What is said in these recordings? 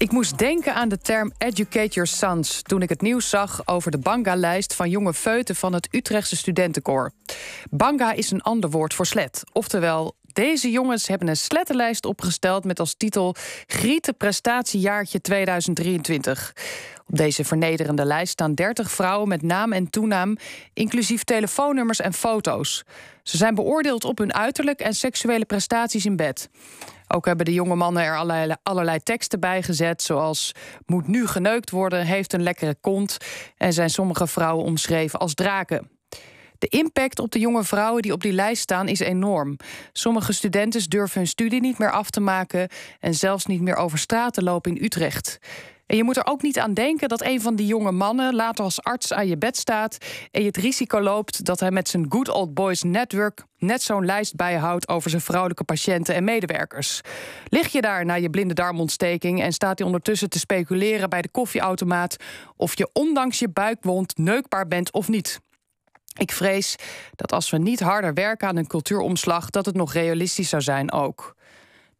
Ik moest denken aan de term educate your sons toen ik het nieuws zag over de Banga-lijst van jonge feuten van het Utrechtse studentenkoor. Banga is een ander woord voor slet, oftewel deze jongens hebben een slettenlijst opgesteld met als titel Grieten prestatiejaartje 2023. Op deze vernederende lijst staan 30 vrouwen met naam en toenaam, inclusief telefoonnummers en foto's. Ze zijn beoordeeld op hun uiterlijk en seksuele prestaties in bed. Ook hebben de jonge mannen er allerlei, teksten bij gezet, zoals moet nu geneukt worden, heeft een lekkere kont en zijn sommige vrouwen omschreven als draken. De impact op de jonge vrouwen die op die lijst staan is enorm. Sommige studenten durven hun studie niet meer af te maken en zelfs niet meer over straat te lopen in Utrecht. En je moet er ook niet aan denken dat een van die jonge mannen later als arts aan je bed staat en je het risico loopt dat hij met zijn Good Old Boys Network net zo'n lijst bijhoudt over zijn vrouwelijke patiënten en medewerkers. Lig je daar na je blinde darmontsteking en staat hij ondertussen te speculeren bij de koffieautomaat of je ondanks je buikwond neukbaar bent of niet? Ik vrees dat als we niet harder werken aan een cultuuromslag, dat het nog realistisch zou zijn ook.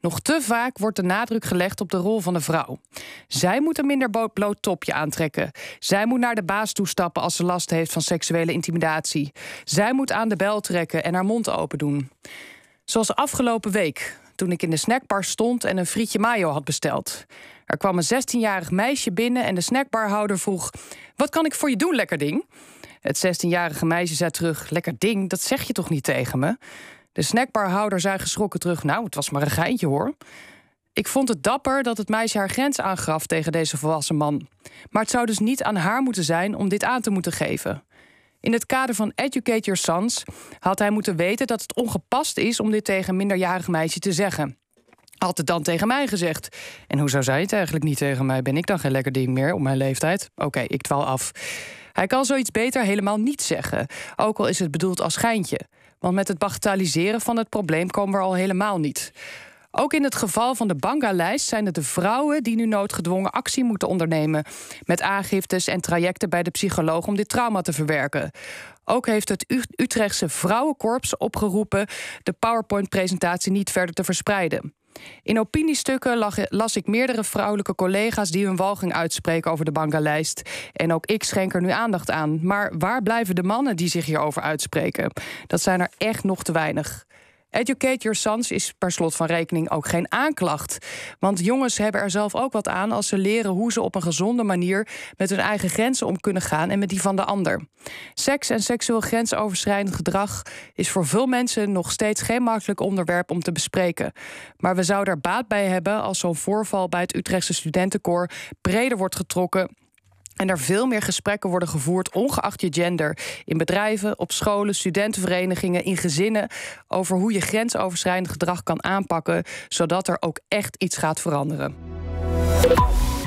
Nog te vaak wordt de nadruk gelegd op de rol van de vrouw. Zij moet een minder bloot topje aantrekken. Zij moet naar de baas toestappen als ze last heeft van seksuele intimidatie. Zij moet aan de bel trekken en haar mond open doen. Zoals afgelopen week, toen ik in de snackbar stond en een frietje mayo had besteld. Er kwam een 16-jarig meisje binnen en de snackbarhouder vroeg: Wat kan ik voor je doen, lekker ding? Het 16-jarige meisje zei terug: Lekker ding, dat zeg je toch niet tegen me? De snackbarhouder zei geschrokken terug: Nou, het was maar een geintje hoor. Ik vond het dapper dat het meisje haar grens aangaf tegen deze volwassen man. Maar het zou dus niet aan haar moeten zijn om dit aan te moeten geven. In het kader van Educate Your Sons had hij moeten weten dat het ongepast is om dit tegen een minderjarig meisje te zeggen. Had het dan tegen mij gezegd. En hoe zou zij het eigenlijk niet tegen mij? Ben ik dan geen lekker ding meer op mijn leeftijd? Oké, ik dwaal af. Hij kan zoiets beter helemaal niet zeggen, ook al is het bedoeld als schijntje. Want met het bagatelliseren van het probleem komen we al helemaal niet. Ook in het geval van de Banga-lijst zijn het de vrouwen die nu noodgedwongen actie moeten ondernemen. Met aangiftes en trajecten bij de psycholoog om dit trauma te verwerken. Ook heeft het Utrechtse Vrouwenkorps opgeroepen de PowerPoint-presentatie niet verder te verspreiden. In opiniestukken las ik meerdere vrouwelijke collega's die hun walging uitspreken over de bankenlijst. En ook ik schenk er nu aandacht aan. Maar waar blijven de mannen die zich hierover uitspreken? Dat zijn er echt nog te weinig. Educate Your Sons is per slot van rekening ook geen aanklacht. Want jongens hebben er zelf ook wat aan als ze leren hoe ze op een gezonde manier met hun eigen grenzen om kunnen gaan en met die van de ander. Seks en seksueel grensoverschrijdend gedrag is voor veel mensen nog steeds geen makkelijk onderwerp om te bespreken. Maar we zouden er baat bij hebben als zo'n voorval bij het Utrechtse studentenkorps breder wordt getrokken en er veel meer gesprekken worden gevoerd, ongeacht je gender. In bedrijven, op scholen, studentenverenigingen, in gezinnen. Over hoe je grensoverschrijdend gedrag kan aanpakken. Zodat er ook echt iets gaat veranderen.